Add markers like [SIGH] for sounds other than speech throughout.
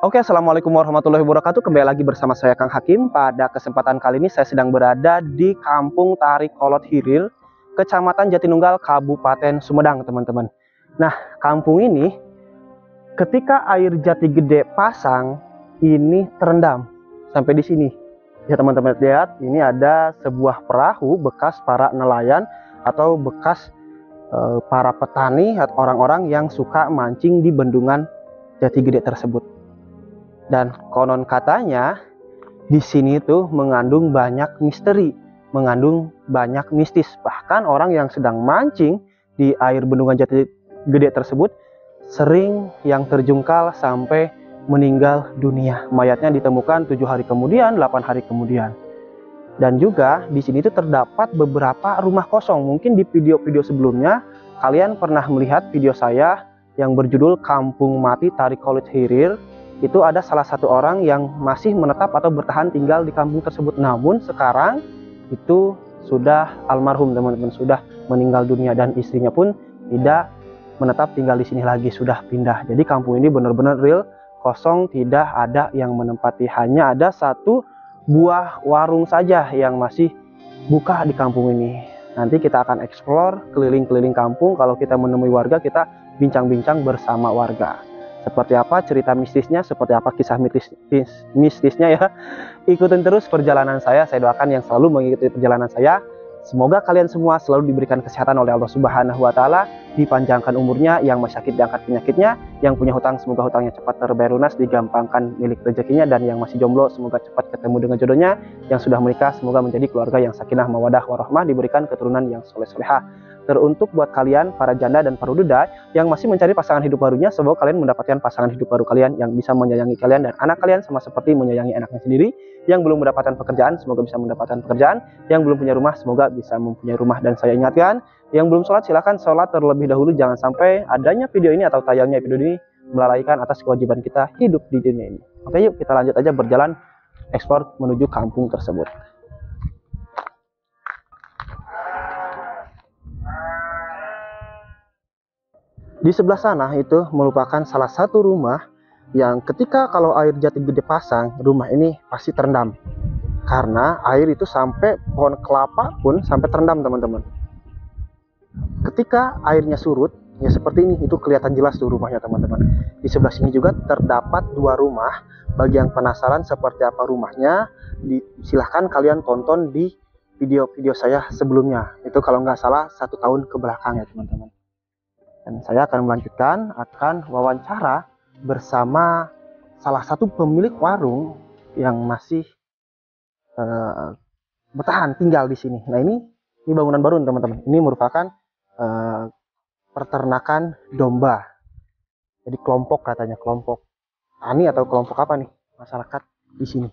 Oke, Assalamualaikum warahmatullahi wabarakatuh. Kembali lagi bersama saya Kang Hakim. Pada kesempatan kali ini saya sedang berada di Kampung Tarik Kolot Hiril, Kecamatan Jatinunggal, Kabupaten Sumedang, teman-teman. Nah, kampung ini ketika air jati gede pasang, ini terendam sampai di sini. Ya, teman-teman lihat, ini ada sebuah perahu bekas para nelayan atau bekas eh, para petani atau orang-orang yang suka mancing di bendungan jati gede tersebut. Dan konon katanya di sini tuh mengandung banyak misteri, mengandung banyak mistis. Bahkan orang yang sedang mancing di air bendungan jati gede tersebut sering yang terjungkal sampai meninggal dunia. Mayatnya ditemukan tujuh hari kemudian, 8 hari kemudian. Dan juga di sini tuh terdapat beberapa rumah kosong. Mungkin di video-video sebelumnya kalian pernah melihat video saya yang berjudul Kampung Mati Kolit Hirir itu ada salah satu orang yang masih menetap atau bertahan tinggal di kampung tersebut. Namun sekarang itu sudah almarhum teman-teman sudah meninggal dunia dan istrinya pun tidak menetap tinggal di sini lagi sudah pindah. Jadi kampung ini benar-benar real kosong tidak ada yang menempati hanya ada satu buah warung saja yang masih buka di kampung ini. Nanti kita akan explore keliling-keliling kampung kalau kita menemui warga kita bincang-bincang bersama warga. Seperti apa cerita mistisnya, seperti apa kisah mistis, mistisnya ya. [LAUGHS] Ikutin terus perjalanan saya, saya doakan yang selalu mengikuti perjalanan saya. Semoga kalian semua selalu diberikan kesehatan oleh Allah Subhanahu wa taala, dipanjangkan umurnya, yang masih diangkat penyakitnya, yang punya hutang semoga hutangnya cepat terbayar lunas, digampangkan milik rezekinya dan yang masih jomblo semoga cepat ketemu dengan jodohnya, yang sudah menikah semoga menjadi keluarga yang sakinah mawadah warahmah, diberikan keturunan yang soleh-solehah. Teruntuk buat kalian para janda dan para duda yang masih mencari pasangan hidup barunya, semoga kalian mendapatkan pasangan hidup baru kalian yang bisa menyayangi kalian dan anak kalian sama seperti menyayangi anaknya sendiri. Yang belum mendapatkan pekerjaan, semoga bisa mendapatkan pekerjaan. Yang belum punya rumah, semoga bisa mempunyai rumah. Dan saya ingatkan, yang belum sholat silahkan sholat terlebih dahulu, jangan sampai adanya video ini atau tayangnya video ini melalaikan atas kewajiban kita hidup di dunia ini. Oke yuk kita lanjut aja berjalan ekspor menuju kampung tersebut. Di sebelah sana itu merupakan salah satu rumah yang ketika kalau air jati gede pasang, rumah ini pasti terendam. Karena air itu sampai pohon kelapa pun sampai terendam teman-teman. Ketika airnya surut, ya seperti ini, itu kelihatan jelas tuh rumahnya teman-teman. Di sebelah sini juga terdapat dua rumah. Bagi yang penasaran seperti apa rumahnya, silahkan kalian tonton di video-video saya sebelumnya. Itu kalau nggak salah satu tahun kebelakang ya teman-teman. Dan saya akan melanjutkan akan wawancara bersama salah satu pemilik warung yang masih uh, bertahan tinggal di sini. Nah ini ini bangunan baru teman-teman. Ini merupakan uh, peternakan domba. Jadi kelompok katanya kelompok Ani atau kelompok apa nih masyarakat di sini.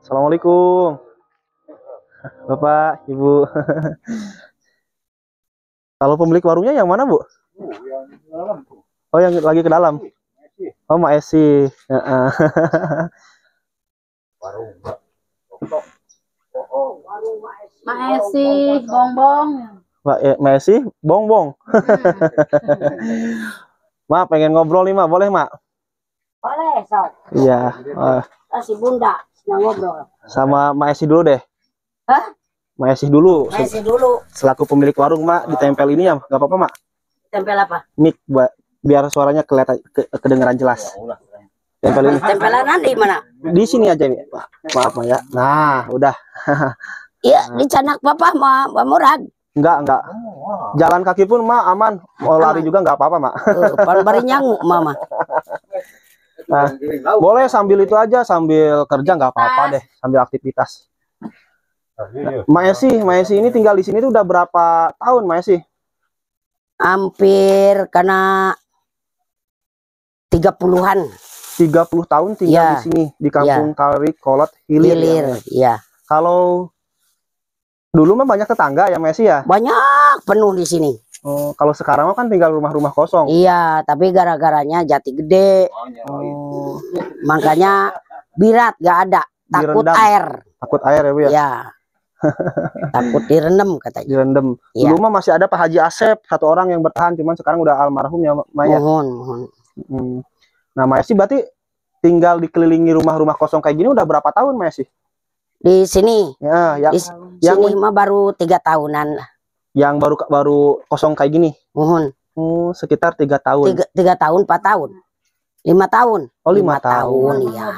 Assalamualaikum. Bapak, Ibu. Kalau pemilik warungnya yang mana, Bu? Oh, yang lagi ke dalam. Oh, Mak Esi. Warung, Mak Esi, bongbong. Mak e, Ma Esi, bongbong. Mak pengen ngobrol nih, Mak. Boleh, Mak? Boleh, Sob. Iya. Oh. Si Bunda. Sama Mak Esi dulu deh. Hah? Mak Esi dulu. Mak Esi dulu. Selaku pemilik warung, Mak, ditempel ini ya, nggak apa-apa, Mak. Tempel apa? Mic, buat Biar suaranya kelihatan ke, kedengaran jelas. Tempel ini. Tempelan di mana? Di sini aja, Pak. Maaf, Mak ya. Nah, udah. [LAUGHS] Iya, di Canak Papa Ma, Mak Murad. Enggak, enggak. Jalan kaki pun Mak, aman. Mau lari ah. juga enggak apa-apa, Mak. Uh, Barinyang, Mama. [LAUGHS] nah, boleh sambil itu aja sambil kerja nggak apa-apa deh sambil aktivitas nah, iya, iya. Maesi Maesi ini tinggal di sini tuh udah berapa tahun Maesi hampir karena tiga puluhan tiga puluh tahun tinggal ya. di iya. sini di kampung ya. Kolot Hilir. Hilir, ya. ya. Kalau dulu mah banyak tetangga ya Maesi ya? Banyak penuh di sini. Oh, kalau sekarang kan tinggal rumah-rumah kosong. Iya, tapi gara-garanya jati gede. Oh, iya. oh, makanya birat gak ada, takut Direndam. air. Takut air ya, Bu ya? Iya. [LAUGHS] takut direndam katanya. Direndam. Ya. Dulu mah masih ada Pak Haji Asep, satu orang yang bertahan, cuman sekarang udah almarhum ya, Maya. Mohon, mohon. Hmm. Nah, Maya sih berarti tinggal dikelilingi rumah-rumah kosong kayak gini udah berapa tahun, Maya sih? Di sini. Ya, yang, di yang sini mah baru tiga tahunan yang baru baru kosong kayak gini mohon oh sekitar tiga tahun tiga, tiga tahun empat tahun lima tahun oh lima, lima tahun, iya.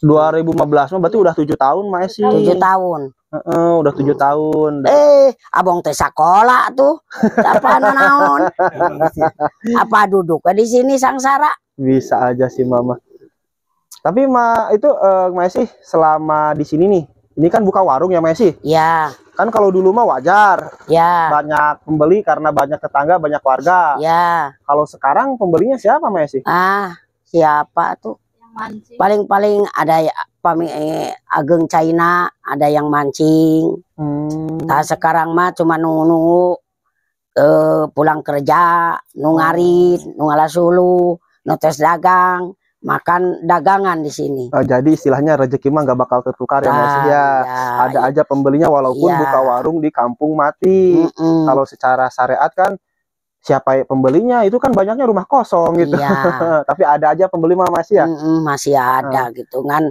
dua ya 2015 belas berarti udah tujuh tahun mas sih tujuh tahun uh -uh, udah tujuh hmm. tahun eh abang teh sekolah tuh apa naon [LAUGHS] apa duduk di sini sangsara bisa aja sih mama tapi ma itu uh, eh, masih selama di sini nih ini kan buka warung ya masih ya Kan kalau dulu mah wajar. Ya. Banyak pembeli karena banyak tetangga, banyak warga. Ya. Kalau sekarang pembelinya siapa, Messi? Ah, siapa tuh? Paling-paling ada ya, pami paling eh, ageng China, ada yang mancing. Hmm. Nah, sekarang mah cuma nunggu-nunggu eh, pulang kerja, nungarin, nungala sulu, notes dagang, makan dagangan di sini. Oh, jadi istilahnya rezeki mah nggak bakal tertukar ya nah, ya. ya Ada ya. aja pembelinya walaupun ya. buka warung di kampung mati. Mm -mm. Kalau secara syariat kan siapa pembelinya itu kan banyaknya rumah kosong gitu. Ya. [LAUGHS] Tapi ada aja pembeli mah masih ya. Mm -mm, masih ada hmm. gitu kan.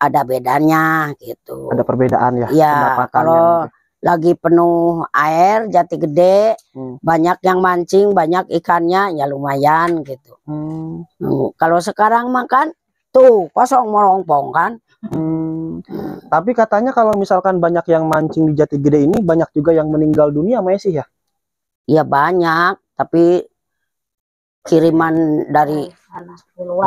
Ada bedanya gitu. Ada perbedaan ya. Iya. Kalau lagi penuh air jati gede hmm. banyak yang mancing banyak ikannya ya lumayan gitu hmm. Hmm. kalau sekarang makan tuh kosong morongpong kan hmm. tapi katanya kalau misalkan banyak yang mancing di jati gede ini banyak juga yang meninggal dunia masih ya iya banyak tapi kiriman dari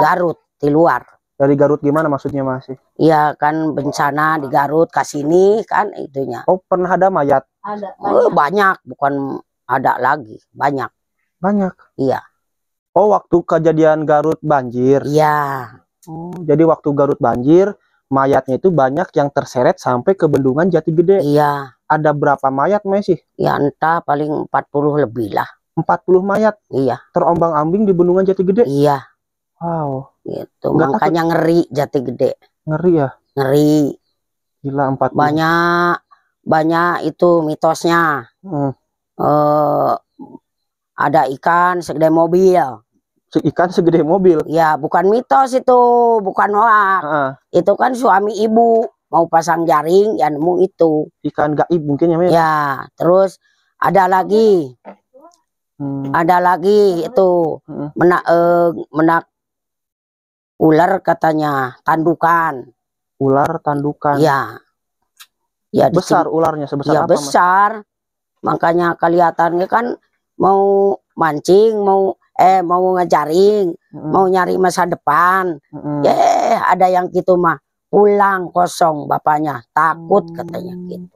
Garut di luar dari Garut gimana maksudnya masih? Iya kan bencana di Garut ke sini kan itunya. Oh pernah ada mayat? Ada eh, banyak. Oh, banyak bukan ada lagi banyak. Banyak. Iya. Oh waktu kejadian Garut banjir? Iya. Oh jadi waktu Garut banjir mayatnya itu banyak yang terseret sampai ke bendungan jati gede. Iya. Ada berapa mayat masih? Ya entah paling 40 lebih lah. 40 mayat? Iya. Terombang-ambing di bendungan jati gede? Iya. Wow gitu Nggak makanya takut. ngeri jati gede ngeri ya ngeri gila empat banyak banyak itu mitosnya hmm. Eh, ada ikan segede mobil ikan segede mobil ya bukan mitos itu bukan hoax. uh. itu kan suami ibu mau pasang jaring ya nemu itu ikan gaib mungkin ya ya terus ada lagi hmm. ada lagi itu hmm. menak eh, menak ular katanya tandukan ular tandukan iya. ya ya besar ularnya sebesar ya, apa besar mas? makanya kelihatannya kan mau mancing mau eh mau ngejaring hmm. mau nyari masa depan hmm. ya ada yang gitu mah pulang kosong bapaknya takut hmm. katanya gitu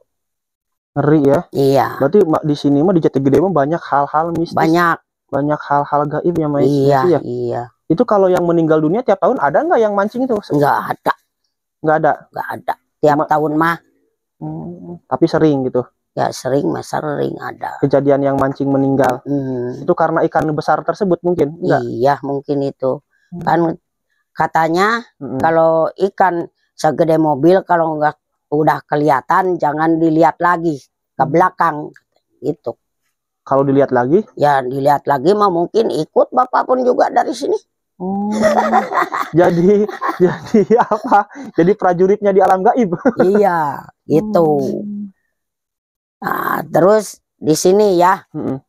ngeri ya iya berarti di sini mah di Jatigede mah banyak hal-hal mistis banyak banyak hal-hal gaib ya Mas. iya ya? iya itu kalau yang meninggal dunia tiap tahun ada nggak yang mancing itu? Nggak ada. Nggak ada. Nggak ada. Tiap Ma tahun mah. Hmm, tapi sering gitu. Ya sering masa sering ada. Kejadian yang mancing meninggal. Hmm. Itu karena ikan besar tersebut mungkin? Enggak? Iya mungkin itu. Hmm. Kan katanya hmm. kalau ikan segede mobil kalau nggak udah kelihatan jangan dilihat lagi ke hmm. belakang itu. Kalau dilihat lagi? Ya dilihat lagi mah mungkin ikut bapak pun juga dari sini. Oh. jadi jadi apa? Jadi prajuritnya di alam gaib. iya, itu. Oh. Nah, terus di sini ya. Hmm.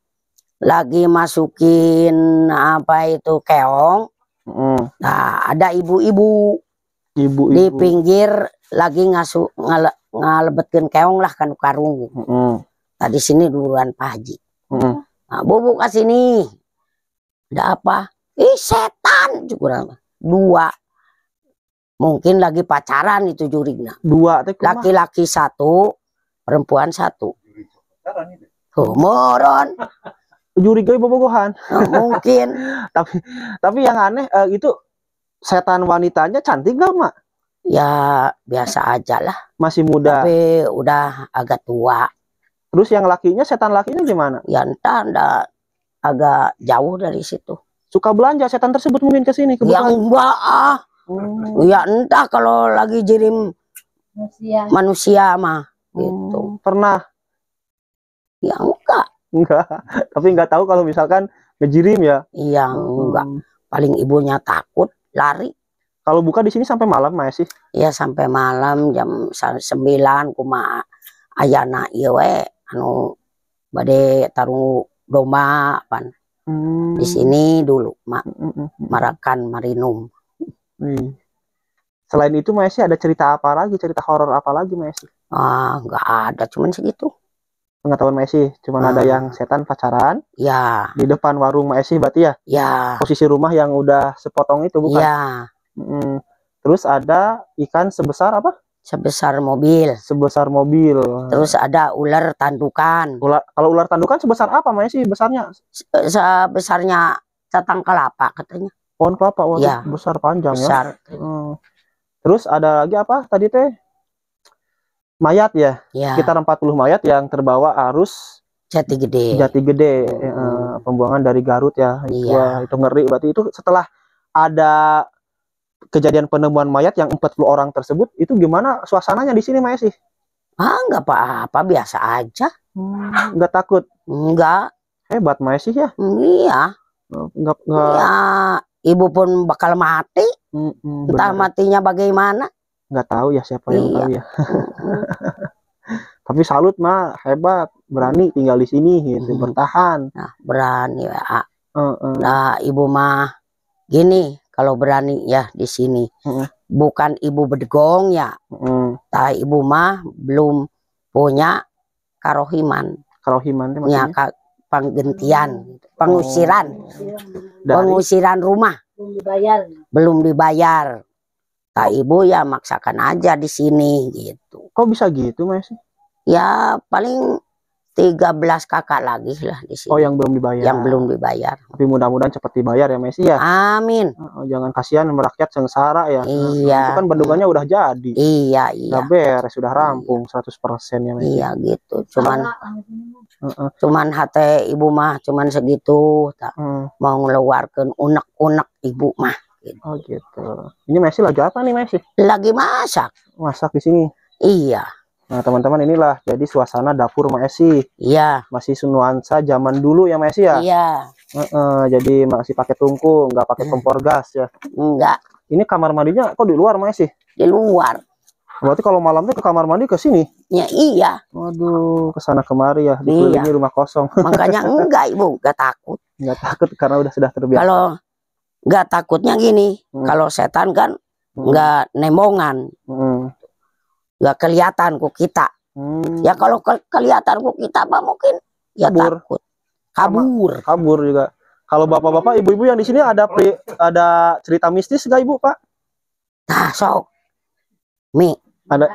Lagi masukin apa itu keong. Hmm. Nah, ada ibu-ibu. Di pinggir lagi ngasuk ngale, ngalebetkeun keong lah kan karung. Hmm. Nah, sini duluan Pak Haji. Hmm. Nah, bubuk ke sini. Ada apa? ih setan kurang dua mungkin lagi pacaran itu jurigna dua laki-laki satu perempuan satu humoron [LAUGHS] juri gue bobogohan [LAUGHS] mungkin [LAUGHS] tapi tapi yang aneh uh, itu setan wanitanya cantik gak mak ya biasa aja lah masih muda tapi udah agak tua terus yang lakinya setan lakinya gimana ya entah agak jauh dari situ suka belanja setan tersebut mungkin ke sini kebetulan. Yang enggak ah. Hmm. Ya entah kalau lagi jirim manusia, manusia mah hmm, gitu. Hmm, pernah? Ya enggak. Enggak. [LAUGHS] Tapi enggak tahu kalau misalkan ngejirim ya. Iya, enggak. Hmm. Paling ibunya takut lari. Kalau buka di sini sampai malam masih? Iya, sampai malam jam sembilan kuma ayana ieu anu bade tarung domba pan. Hmm. Di sini dulu, Ma hmm, hmm, hmm, Marakan, Marinum. Hmm. Selain itu, Maesi ada cerita apa lagi? Cerita horor apa lagi, Maesi? Ah, nggak ada, cuman segitu. Pengetahuan Maesi, cuman hmm. ada yang setan pacaran. Ya. Di depan warung Maesi, berarti ya? Ya. Posisi rumah yang udah sepotong itu, bukan? Ya. Hmm. Terus ada ikan sebesar apa? sebesar mobil. Sebesar mobil. Terus ada ular tandukan. Ular kalau ular tandukan sebesar apa maya sih besarnya? Sebesarnya catang kelapa katanya. Pohon kelapa waduh, iya. ya. besar panjang besar. ya. Hmm. Terus ada lagi apa tadi teh? Mayat ya. ya. Sekitar 40 mayat yang terbawa arus Jati Gede. Jati Gede eh, hmm. Eh, pembuangan dari Garut ya. Itu, iya. itu ngeri berarti itu setelah ada kejadian penemuan mayat yang 40 orang tersebut itu gimana suasananya di sini Maesih? Ah, nggak apa-apa, biasa aja. Hmm, takut? Nggak. Hebat Maesih ya? Iya. Oh, nggak, nggak. Ya, ibu pun bakal mati. Hmm, hmm, Entah matinya bagaimana. Nggak tahu ya siapa yang iya. tahu ya. [LAUGHS] Tapi salut mah hebat, berani tinggal di sini gitu, hmm. bertahan. Nah, berani ya. Uh -uh. Nah, ibu mah gini kalau berani ya di sini. Hmm. Bukan ibu bedegong ya. Hmm. Tapi ibu mah belum punya karohiman. Karohiman itu ya, maksudnya? Ya, ka penggentian, pengusiran. Hmm. Pengusiran rumah. Belum dibayar. Belum dibayar. Tak ibu ya maksakan aja di sini gitu. Kok bisa gitu Mas? Ya paling 13 kakak lagi lah di sini. Oh, yang belum dibayar. Yang belum dibayar. Tapi mudah-mudahan cepat dibayar ya, Messi ya. Amin. Oh, jangan kasihan merakyat sengsara ya. Ah, iya. Itu kan bendungannya udah jadi. Iya, iya. Udah beres, sudah rampung 100% ya, Messi. Ya? Iya, gitu. Cuman uh -uh. Cuman hati ibu mah cuman segitu, tak uh. mau ngeluarkan unek-unek ibu mah. Gitu. Oh, gitu. Ini Messi lagi apa nih, Messi? Lagi masak. Masak di sini. Iya. Nah, teman-teman inilah jadi suasana dapur Maesi. Iya. Masih nuansa zaman dulu ya Maesi ya? Iya. Uh, uh, jadi masih pakai tungku, nggak pakai hmm. kompor gas ya? Enggak. Ini kamar mandinya kok di luar Maesi? Di luar. Berarti kalau malam tuh ke kamar mandi ke sini? Ya iya. Waduh, ke sana kemari ya, di iya. rumah kosong. [LAUGHS] Makanya enggak, Ibu, enggak takut. Enggak takut karena udah sudah terbiasa. Kalau enggak takutnya gini, hmm. kalau setan kan enggak hmm. nemongan. Hmm Gak kelihatan kok kita. Hmm. Ya kalau ke kelihatan kok kita apa mungkin ya kabur. takut. Kabur. Sama, kabur juga. Kalau bapak-bapak, ibu-ibu yang di sini ada pri, ada cerita mistis gak ibu pak? Nah sok, mi. Ah, ada?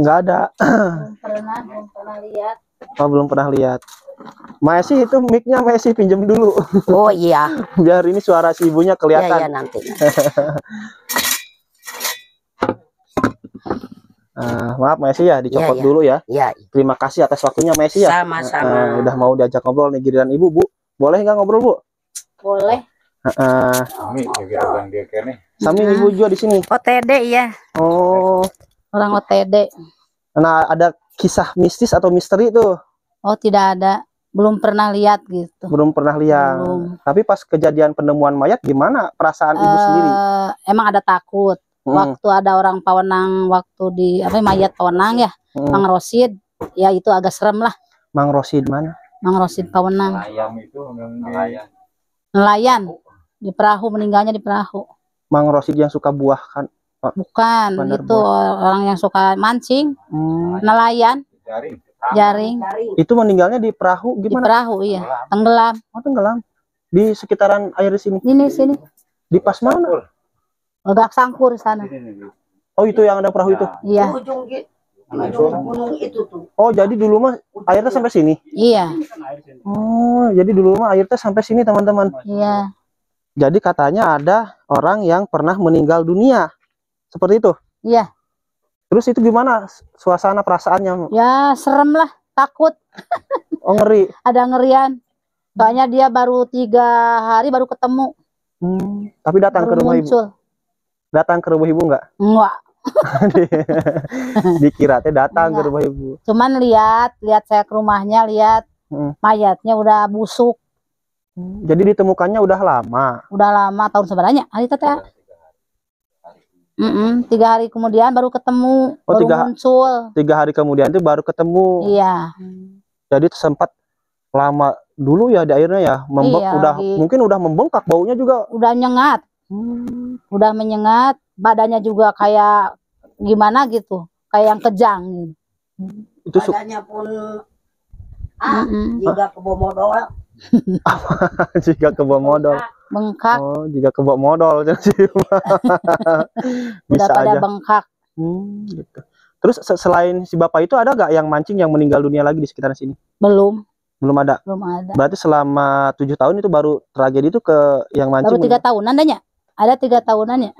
Nggak ada. Belum pernah, belum pernah lihat. Oh belum pernah lihat. Masih itu micnya masih pinjam dulu. Oh iya. [LAUGHS] Biar ini suara si ibunya kelihatan. Iya, iya nanti. [LAUGHS] Uh, maaf Messi ya iya, dicopot yeah, yeah. dulu ya. Iya. yeah. Terima kasih atas waktunya Messi ya. Sama-sama. Uh, uh, udah mau diajak ngobrol nih giliran Ibu, Bu. Boleh nggak ngobrol, Bu? Boleh. Sami Heeh. Uh, nih. Sami ah. Ibu juga di sini. OTD ya. Oh. Orang OTD. Nah, ada kisah mistis atau misteri tuh? Oh, tidak ada. Belum pernah lihat gitu. Belum pernah lihat. Belum. Tapi pas kejadian penemuan mayat gimana perasaan uh, Ibu sendiri? Emang ada takut hmm. waktu ada orang Pawenang waktu di apa mayat Pawenang ya hmm. Mang Rosid ya itu agak serem lah Mang Rosid mana Mang Rosid Pawenang nelayan nelayan di perahu meninggalnya di perahu Mang Rosid yang suka buah kan bukan bukan itu buah. orang yang suka mancing hmm. nelayan jaring. jaring jaring itu meninggalnya di perahu gimana di perahu iya tenggelam oh tenggelam di sekitaran air sini ini sini di pas mana Gagak sangkur sana. Oh itu yang ada perahu itu? Iya. iya. Ujung, itu Oh jadi dulu mah airnya sampai sini? Iya. Kan oh jadi dulu mah airnya sampai sini teman-teman? Iya. Jadi katanya ada orang yang pernah meninggal dunia. Seperti itu? Iya. Terus itu gimana suasana perasaannya? Ya serem lah, takut. [LAUGHS] Oh ngeri? ada ngerian. Soalnya dia baru tiga hari baru ketemu. Hmm, tapi datang baru ke rumah muncul. ibu? datang ke rumah ibu enggak? enggak [LAUGHS] dikira teh datang enggak. ke rumah ibu cuman lihat lihat saya ke rumahnya lihat hmm. mayatnya udah busuk jadi ditemukannya udah lama udah lama tahun sebenarnya hari teteh Mm -mm, tiga hari kemudian baru ketemu, oh, baru tiga, muncul. Tiga hari kemudian itu baru ketemu. Iya. Jadi sempat lama dulu ya di airnya ya, membek, iya, udah gitu. mungkin udah membengkak baunya juga. Udah nyengat. Hmm, udah menyengat, badannya juga kayak gimana gitu, kayak yang kejang. Gitu. Itu badannya pun ah, mm -hmm. juga kebo modal. [LAUGHS] jika kebo modal. Bengkak. Oh, jika kebo modal. [LAUGHS] [LAUGHS] Bisa udah pada aja. bengkak. Hmm, gitu. Terus selain si bapak itu ada gak yang mancing yang meninggal dunia lagi di sekitar sini? Belum. Belum ada. Belum ada. Berarti selama tujuh tahun itu baru tragedi itu ke yang mancing. Baru tiga tahun. nandanya? Ada tiga tahunan ya?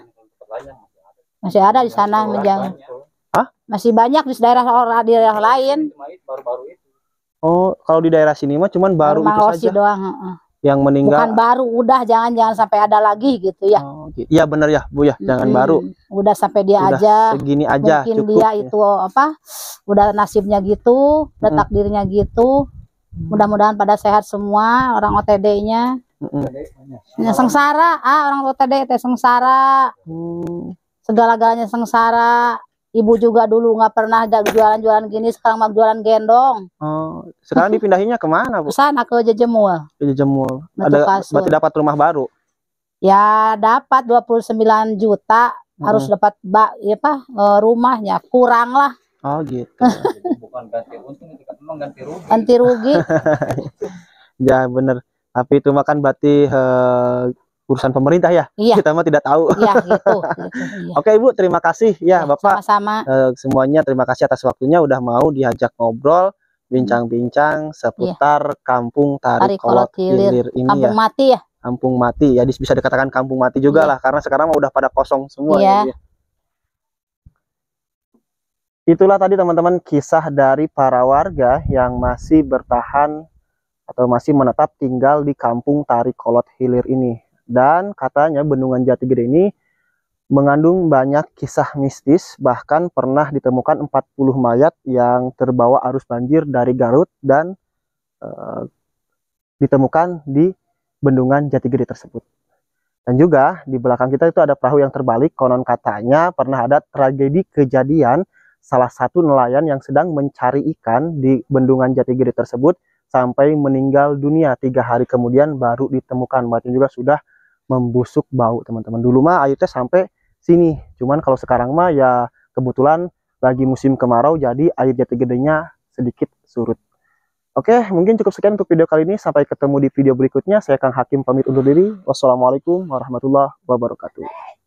Masih ada di sana menjang. Hah? Masih banyak di daerah orang di daerah lain. Oh, kalau di daerah sini mah cuman baru Rumah itu saja. doang. Yang meninggal. Bukan baru, udah jangan-jangan sampai ada lagi gitu ya. Oh, gitu. Iya, benar ya, Bu ya, jangan hmm. baru. Udah sampai dia udah aja. Segini aja Mungkin cukup, dia ya. itu apa? Udah nasibnya gitu, letak hmm. dirinya gitu. Mudah-mudahan pada sehat semua orang OTD-nya. Ya, sengsara ah orang tua tadi teh sengsara hmm. segala-galanya sengsara ibu juga dulu nggak pernah ada jualan-jualan gini sekarang mau jualan gendong oh sekarang dipindahinnya kemana bu sana ke Jejemul Jejemul ada berarti dapat rumah baru ya dapat 29 juta hmm. harus dapat bak ya pak e, rumahnya kurang lah oh gitu [LAUGHS] bukan ganti untung ganti rugi ganti rugi [LAUGHS] ya bener tapi itu makan berarti uh, urusan pemerintah ya iya. kita mah tidak tahu iya, [LAUGHS] gitu, iya. oke ibu terima kasih ya, ya bapak sama-sama uh, semuanya terima kasih atas waktunya udah mau diajak ngobrol bincang-bincang iya. seputar iya. kampung tarik, kolot hilir ini kampung ya. mati ya kampung mati ya bisa dikatakan kampung mati juga iya. lah karena sekarang udah pada kosong semua iya. ya itulah tadi teman-teman kisah dari para warga yang masih bertahan atau masih menetap tinggal di kampung Tari Kolot Hilir ini. Dan katanya Bendungan Jati Gede ini mengandung banyak kisah mistis, bahkan pernah ditemukan 40 mayat yang terbawa arus banjir dari Garut dan e, ditemukan di Bendungan Jati Gede tersebut. Dan juga di belakang kita itu ada perahu yang terbalik, konon katanya pernah ada tragedi kejadian salah satu nelayan yang sedang mencari ikan di Bendungan Jati Gede tersebut sampai meninggal dunia tiga hari kemudian baru ditemukan batu juga sudah membusuk bau teman-teman dulu mah ayu teh sampai sini cuman kalau sekarang mah ya kebetulan lagi musim kemarau jadi air jati gedenya sedikit surut oke mungkin cukup sekian untuk video kali ini sampai ketemu di video berikutnya saya Kang Hakim pamit undur diri wassalamualaikum warahmatullahi wabarakatuh